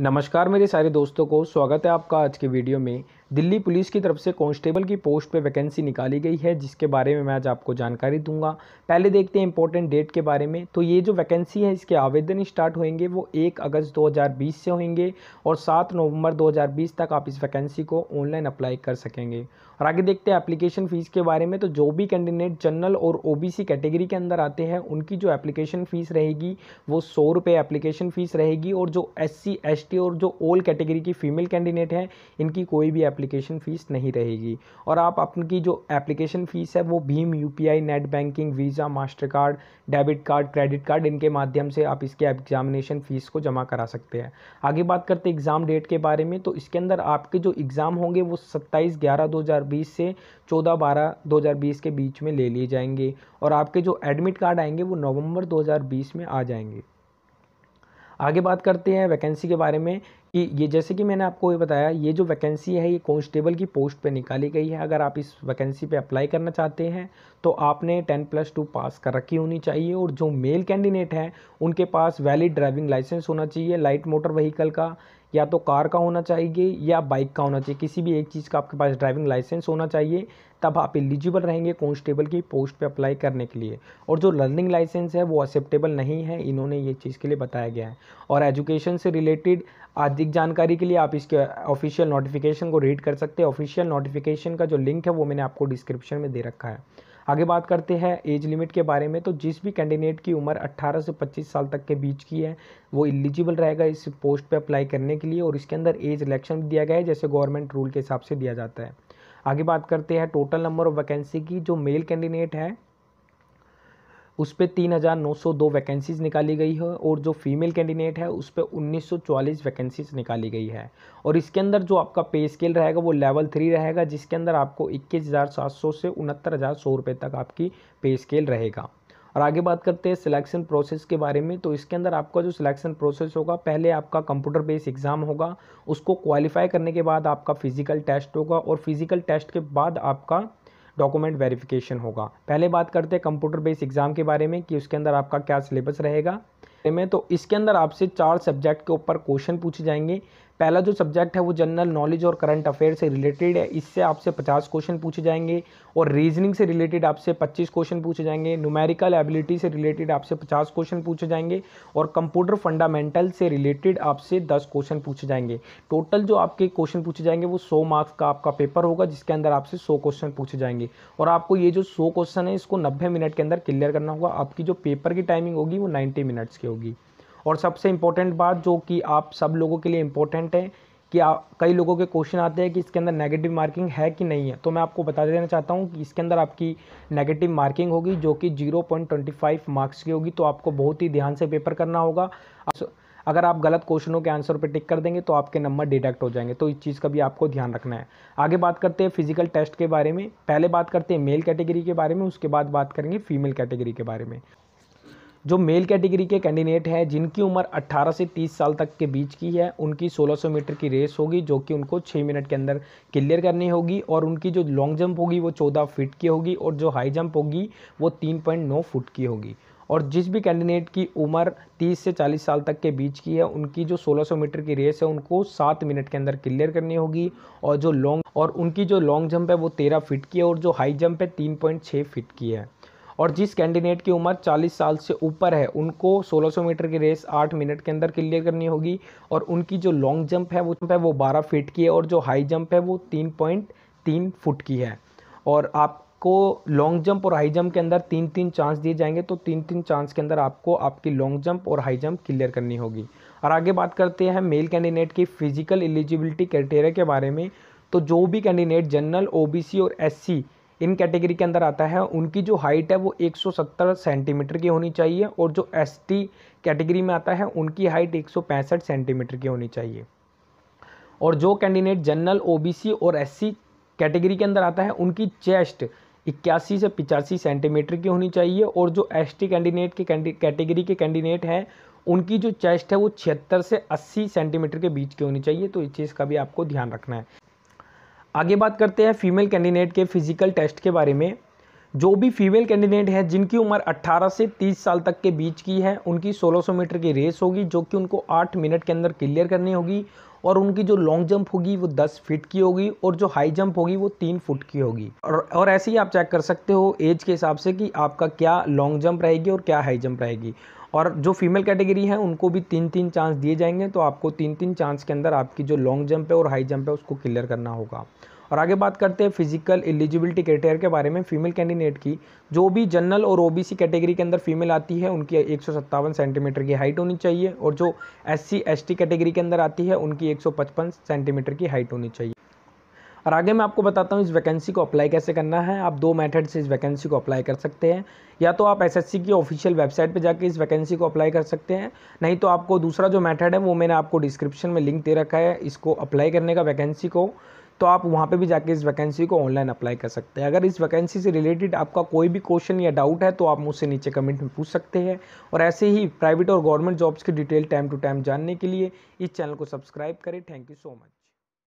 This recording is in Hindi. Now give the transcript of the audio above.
नमस्कार मेरे सारे दोस्तों को स्वागत है आपका आज के वीडियो में दिल्ली पुलिस की तरफ से कांस्टेबल की पोस्ट पे वैकेंसी निकाली गई है जिसके बारे में मैं आज आपको जानकारी दूंगा पहले देखते हैं इंपॉर्टेंट डेट के बारे में तो ये जो वैकेंसी है इसके आवेदन स्टार्ट होंगे वो 1 अगस्त 2020 से होंगे और 7 नवंबर 2020 तक आप इस वैकेंसी को ऑनलाइन अप्लाई कर सकेंगे और आगे देखते हैं एप्लीकेशन फ़ीस के बारे में तो जो भी कैंडिडेट जनरल और ओ कैटेगरी के अंदर आते हैं उनकी जो एप्लीकेशन फ़ीस रहेगी वो सौ रुपये एप्लीकेशन फ़ीस रहेगी और जो एस सी और जो ओल्ड कैटेगरी की फ़ीमेल कैंडिडेट हैं इनकी कोई भी एप्लीकेशन फ़ीस नहीं रहेगी और आप अपनी जो एप्लीकेशन फ़ीस है वो भीम U net banking Visa Mastercard debit card credit card इनके माध्यम से आप इसके एग्जामिनेशन फ़ीस को जमा करा सकते हैं आगे बात करते हैं एग्ज़ाम डेट के बारे में तो इसके अंदर आपके जो एग्ज़ाम होंगे वो सत्ताईस ग्यारह दो हज़ार बीस से चौदह बारह दो हज़ार बीस के बीच में ले लिए जाएंगे और आपके जो एडमिट कार्ड आएंगे वो नवम्बर दो में आ जाएंगे आगे बात करते हैं वैकेंसी के बारे में कि ये जैसे कि मैंने आपको ये बताया ये जो वैकेंसी है ये कॉन्स्टेबल की पोस्ट पे निकाली गई है अगर आप इस वैकेंसी पे अप्लाई करना चाहते हैं तो आपने टेन प्लस टू पास कर रखी होनी चाहिए और जो मेल कैंडिडेट हैं उनके पास वैलिड ड्राइविंग लाइसेंस होना चाहिए लाइट मोटर व्हीकल का या तो कार का होना चाहिए या बाइक का होना चाहिए किसी भी एक चीज़ का आपके पास ड्राइविंग लाइसेंस होना चाहिए तब आप एलिजिबल रहेंगे कॉन्स्टेबल की पोस्ट पे अप्लाई करने के लिए और जो लर्निंग लाइसेंस है वो एक्सेप्टेबल नहीं है इन्होंने ये चीज़ के लिए बताया गया है और एजुकेशन से रिलेटेड आदि अधिक जानकारी के लिए आप इसके ऑफिशियल नोटिफिकेशन को रीड कर सकते हैं ऑफिशियल नोटिफिकेशन का जो लिंक है वो मैंने आपको डिस्क्रिप्शन में दे रखा है आगे बात करते हैं एज लिमिट के बारे में तो जिस भी कैंडिडेट की उम्र 18 से 25 साल तक के बीच की है वो इलिजिबल रहेगा इस पोस्ट पे अप्लाई करने के लिए और इसके अंदर एज इलेक्शन दिया गया है जैसे गवर्नमेंट रूल के हिसाब से दिया जाता है आगे बात करते हैं टोटल नंबर ऑफ वैकेंसी की जो मेल कैंडिडेट है उस पर तीन हज़ार नौ सौ दो वैकेंसीज़ निकाली गई है और जो फीमेल कैंडिडेट है उस पर उन्नीस सौ चवालीस वैकेंसीज निकाली गई है और इसके अंदर जो आपका पे स्केल रहेगा वो लेवल थ्री रहेगा जिसके अंदर आपको इक्कीस हज़ार सात सौ से उनहत्तर हज़ार सौ रुपये तक आपकी पे स्केल रहेगा और आगे बात करते हैं सिलेक्शन प्रोसेस के बारे में तो इसके अंदर आपका जो सिलेक्शन प्रोसेस होगा पहले आपका कंप्यूटर बेस्ड एग्ज़ाम होगा उसको क्वालिफाई करने के बाद आपका फ़िज़िकल टेस्ट होगा और फिज़िकल टेस्ट के बाद आपका डॉक्यूमेंट वेरिफिकेशन होगा पहले बात करते हैं कंप्यूटर बेस्ड एग्ज़ाम के बारे में कि उसके अंदर आपका क्या सिलेबस रहेगा में तो इसके अंदर आपसे चार सब्जेक्ट के ऊपर क्वेश्चन पूछे जाएंगे पहला जो सब्जेक्ट है वो जनरल नॉलेज और करंट अफेयर से रिलेटेड है इससे आपसे 50 क्वेश्चन पूछे जाएंगे और रीजनिंग से रिलेटेड आपसे 25 क्वेश्चन पूछे जाएंगे न्यूमेरिकल एबिलिटी से रिलेटेड आपसे 50 क्वेश्चन पूछे जाएंगे और कंप्यूटर फंडामेंटल से रिलेटेड आपसे 10 क्वेश्चन पूछे जाएंगे टोटल जो आपके क्वेश्चन पूछे जाएंगे वो सौ मार्क्स का आपका पेपर होगा जिसके अंदर आपसे सौ क्वेश्चन पूछे जाएंगे और आपको ये जो सौ क्वेश्चन है इसको नब्बे मिनट के अंदर क्लियर करना होगा आपकी जो पेपर की टाइमिंग होगी वो नाइन्टी मिनट्स की होगी होगी और सबसे इम्पोर्टेंट बात जो कि आप सब लोगों के लिए इम्पोर्टेंट है कि आप कई लोगों के क्वेश्चन आते हैं कि इसके अंदर नेगेटिव मार्किंग है कि नहीं है तो मैं आपको बता देना चाहता हूँ कि इसके अंदर आपकी नेगेटिव मार्किंग होगी जो कि 0.25 मार्क्स की होगी तो आपको बहुत ही ध्यान से पेपर करना होगा अगर आप गलत क्वेश्चनों के आंसर पर टिक कर देंगे तो आपके नंबर डिडक्ट हो जाएंगे तो इस चीज़ का भी आपको ध्यान रखना है आगे बात करते हैं फिजिकल टेस्ट के बारे में पहले बात करते हैं मेल कैटेगरी के बारे में उसके बाद बात करेंगे फीमेल कैटेगरी के बारे में जो मेल कैटेगरी के कैंडिडेट हैं जिनकी उम्र 18 से 30 साल तक के बीच की है उनकी 1600 मीटर की रेस होगी जो कि उनको 6 मिनट के अंदर क्लियर करनी होगी और उनकी जो लॉन्ग जंप होगी वो 14 फीट की होगी और जो हाई जंप होगी वो 3.9 फुट की होगी और जिस भी कैंडिडेट की उम्र 30 से 40 साल तक के बीच की है उनकी जो 1600 मीटर की रेस है उनको सात मिनट के अंदर क्लियर करनी होगी और जो लॉन्ग और उनकी जो लॉन्ग जंप है वो तेरह फीट की है और जो हाई जंप है तीन पॉइंट छः फीट की है और जिस कैंडिडेट की उम्र 40 साल से ऊपर है उनको 1600 मीटर की रेस 8 मिनट के अंदर क्लियर करनी होगी और उनकी जो लॉन्ग जंप है वो है वो 12 फीट की है और जो हाई जंप है वो 3.3 फुट की है और आपको लॉन्ग जंप और हाई जंप के अंदर तीन तीन चांस दिए जाएंगे तो तीन तीन चांस के अंदर आपको आपकी लॉन्ग जंप और हाई जंप क्लियर करनी होगी और आगे बात करते हैं मेल कैंडिडेट की फिजिकल एलिजिबिलिटी क्राइटेरिया के बारे में तो जो भी कैंडिडेट जनरल ओबीसी और एससी इन कैटेगरी के अंदर आता है उनकी जो हाइट है वो 170 सेंटीमीटर की होनी चाहिए और जो एस कैटेगरी में आता है उनकी हाइट एक सेंटीमीटर की होनी चाहिए और जो कैंडिडेट जनरल ओबीसी और एससी कैटेगरी के अंदर आता है उनकी चेस्ट इक्यासी से पिचासी सेंटीमीटर की होनी चाहिए और जो एस टी कैंडिडेट के कैटेगरी के कैंडिडेट हैं उनकी जो चेस्ट है वो छिहत्तर से अस्सी सेंटीमीटर के बीच की होनी चाहिए तो इस चीज़ का भी आपको ध्यान रखना है आगे बात करते हैं फीमेल कैंडिडेट के फिजिकल टेस्ट के बारे में जो भी फीमेल कैंडिडेट हैं जिनकी उम्र 18 से 30 साल तक के बीच की है उनकी 1600 मीटर की रेस होगी जो कि उनको 8 मिनट के अंदर क्लियर करनी होगी और उनकी जो लॉन्ग जंप होगी वो 10 फीट की होगी और जो हाई जंप होगी वो 3 फुट की होगी और और ऐसे ही आप चेक कर सकते हो एज के हिसाब से कि आपका क्या लॉन्ग जंप रहेगी और क्या हाई जंप रहेगी और जो फीमेल कैटेगरी है उनको भी तीन तीन चांस दिए जाएंगे तो आपको तीन तीन चांस के अंदर आपकी जो लॉन्ग जंप है और हाई जंप है उसको क्लियर करना होगा और आगे बात करते हैं फिजिकल एलिजिबिलिटी क्राइटेरिया के बारे में फीमेल कैंडिडेट की जो भी जनरल और ओबीसी कैटेगरी के अंदर फीमेल आती है उनकी एक सेंटीमीटर की हाइट होनी चाहिए और जो एससी एसटी कैटेगरी के अंदर आती है उनकी 155 सेंटीमीटर की हाइट होनी चाहिए और आगे मैं आपको बताता हूँ इस वैकेंसी को अप्लाई कैसे करना है आप दो मेथड से इस वैकेंसी को अप्लाई कर सकते हैं या तो आप एसएससी की ऑफिशियल वेबसाइट पर जाकर इस वैकेंसी को अप्लाई कर सकते हैं नहीं तो आपको दूसरा जो मैथड है वो मैंने आपको डिस्क्रिप्शन में लिंक दे रखा है इसको अप्लाई करने का वैकेंसी को तो आप वहाँ पे भी जाके इस वैकेंसी को ऑनलाइन अप्लाई कर सकते हैं अगर इस वैकेंसी से रिलेटेड आपका कोई भी क्वेश्चन या डाउट है तो आप मुझसे नीचे कमेंट में पूछ सकते हैं और ऐसे ही प्राइवेट और गवर्नमेंट जॉब्स की डिटेल टाइम टू टाइम जानने के लिए इस चैनल को सब्सक्राइब करें थैंक यू सो मच